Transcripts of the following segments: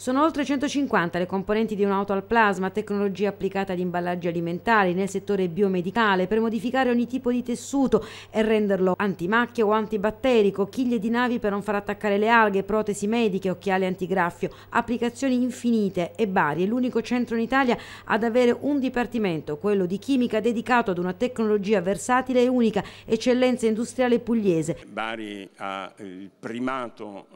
Sono oltre 150 le componenti di un'auto al plasma, tecnologia applicata agli imballaggi alimentari nel settore biomedicale per modificare ogni tipo di tessuto e renderlo antimacchia o antibatterico, chiglie di navi per non far attaccare le alghe, protesi mediche, occhiali antigraffio, applicazioni infinite e varie. L'unico centro in Italia ad avere un dipartimento, quello di chimica, dedicato ad una tecnologia versatile e unica, eccellenza industriale pugliese. Bari ha il primato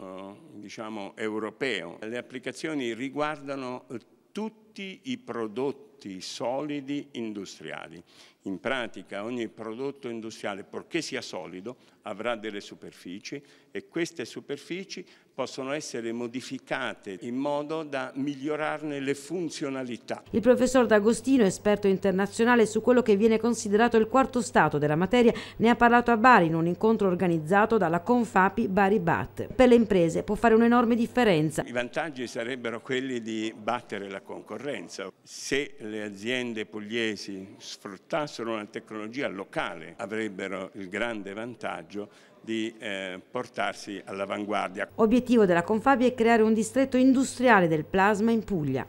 eh, diciamo, europeo. Le applicazioni certificazioni riguardano eh, tutti i prodotti prodotti solidi industriali. In pratica ogni prodotto industriale, purché sia solido, avrà delle superfici e queste superfici possono essere modificate in modo da migliorarne le funzionalità. Il professor D'Agostino, esperto internazionale su quello che viene considerato il quarto stato della materia, ne ha parlato a Bari in un incontro organizzato dalla Confapi Bari Bat. Per le imprese può fare un'enorme differenza. I vantaggi sarebbero quelli di battere la concorrenza. Se le aziende pugliesi sfruttassero una tecnologia locale avrebbero il grande vantaggio di eh, portarsi all'avanguardia. Obiettivo della Confabia è creare un distretto industriale del plasma in Puglia.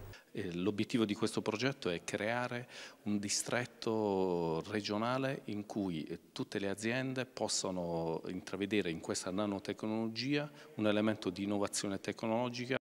L'obiettivo di questo progetto è creare un distretto regionale in cui tutte le aziende possano intravedere in questa nanotecnologia un elemento di innovazione tecnologica